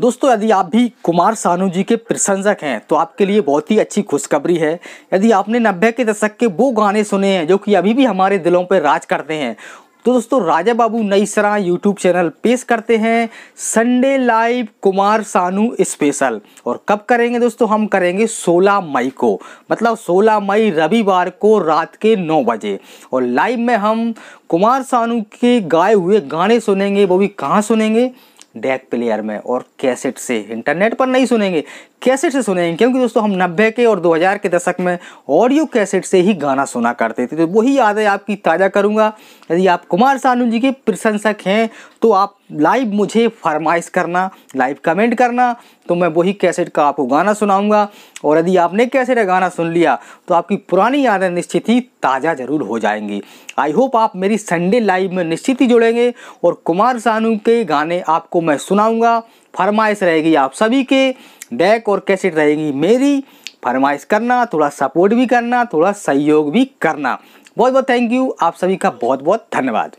दोस्तों यदि आप भी कुमार सानू जी के प्रशंसक हैं तो आपके लिए बहुत ही अच्छी खुशखबरी है यदि आपने नब्बे के दशक के वो गाने सुने हैं जो कि अभी भी हमारे दिलों पर राज करते हैं तो दोस्तों राजा बाबू नई सरा यूट्यूब चैनल पेश करते हैं संडे लाइव कुमार सानू स्पेशल और कब करेंगे दोस्तों हम करेंगे 16 मई को मतलब 16 मई रविवार को रात के 9 बजे और लाइव में हम कुमार सानू के गाए हुए गाने सुनेंगे वो भी कहाँ सुनेंगे डेक प्लेयर में और कैसेट से इंटरनेट पर नहीं सुनेंगे कैसेट से सुनेंगे क्योंकि दोस्तों हम नब्बे के और 2000 के दशक में ऑडियो कैसेट से ही गाना सुना करते थे तो वही यादें आपकी ताज़ा करूंगा यदि आप कुमार सानू जी के प्रशंसक हैं तो आप लाइव मुझे फरमाइश करना लाइव कमेंट करना तो मैं वही कैसेट का आपको गाना सुनाऊंगा और यदि आपने कैसेट का गाना सुन लिया तो आपकी पुरानी यादें निश्चित ही ताज़ा जरूर हो जाएंगी आई होप आप मेरी संडे लाइव में निश्चित ही जुड़ेंगे और कुमार सानू के गाने आपको मैं सुनाऊँगा फरमाइश रहेगी आप सभी के बैक और कैसेट रहेगी मेरी फरमाइश करना थोड़ा सपोर्ट भी करना थोड़ा सहयोग भी करना बहुत बहुत थैंक यू आप सभी का बहुत बहुत धन्यवाद